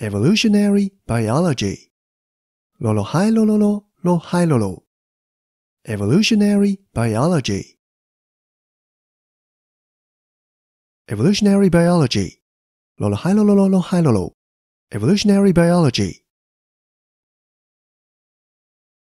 Evolutionary biology. Lolo lolo hi hi lolo. Evolutionary biology. Evolutionary biology. Lolo lolo hi hi lolo. Evolutionary biology.